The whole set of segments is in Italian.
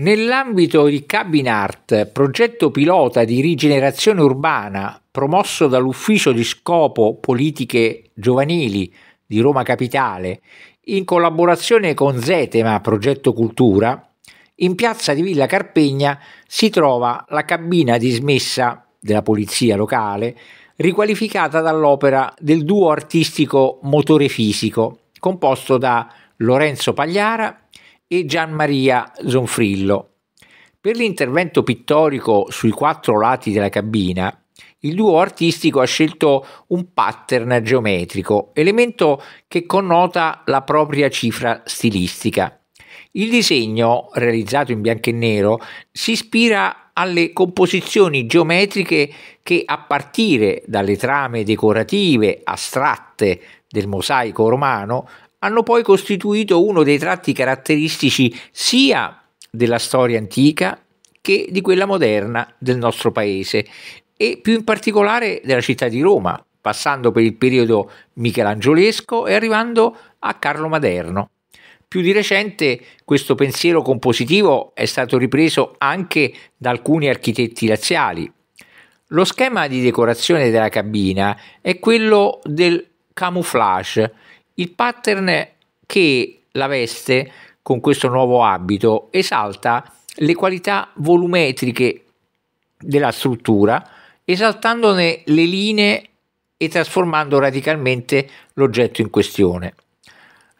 Nell'ambito di Cabin Art, progetto pilota di rigenerazione urbana promosso dall'Ufficio di Scopo Politiche Giovanili di Roma Capitale, in collaborazione con Zetema Progetto Cultura, in piazza di Villa Carpegna si trova la cabina dismessa della polizia locale, riqualificata dall'opera del duo artistico Motore Fisico, composto da Lorenzo Pagliara e Gianmaria Zonfrillo. Per l'intervento pittorico sui quattro lati della cabina, il duo artistico ha scelto un pattern geometrico, elemento che connota la propria cifra stilistica. Il disegno, realizzato in bianco e nero, si ispira alle composizioni geometriche che a partire dalle trame decorative astratte del mosaico romano hanno poi costituito uno dei tratti caratteristici sia della storia antica che di quella moderna del nostro paese e più in particolare della città di Roma, passando per il periodo michelangiolesco e arrivando a Carlo Maderno. Più di recente questo pensiero compositivo è stato ripreso anche da alcuni architetti laziali. Lo schema di decorazione della cabina è quello del camouflage, il pattern che la veste con questo nuovo abito esalta le qualità volumetriche della struttura, esaltandone le linee e trasformando radicalmente l'oggetto in questione.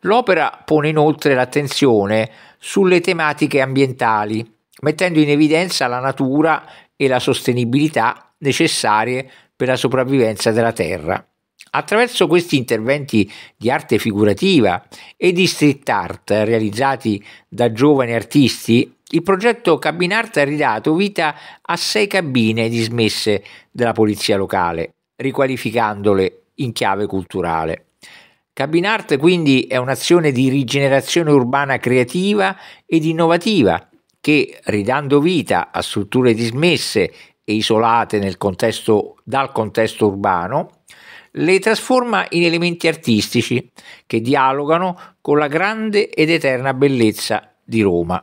L'opera pone inoltre l'attenzione sulle tematiche ambientali, mettendo in evidenza la natura e la sostenibilità necessarie per la sopravvivenza della Terra. Attraverso questi interventi di arte figurativa e di street art realizzati da giovani artisti, il progetto Cabinart ha ridato vita a sei cabine dismesse dalla polizia locale, riqualificandole in chiave culturale. Cabinart quindi è un'azione di rigenerazione urbana creativa ed innovativa che, ridando vita a strutture dismesse e isolate contesto, dal contesto urbano, le trasforma in elementi artistici che dialogano con la grande ed eterna bellezza di Roma.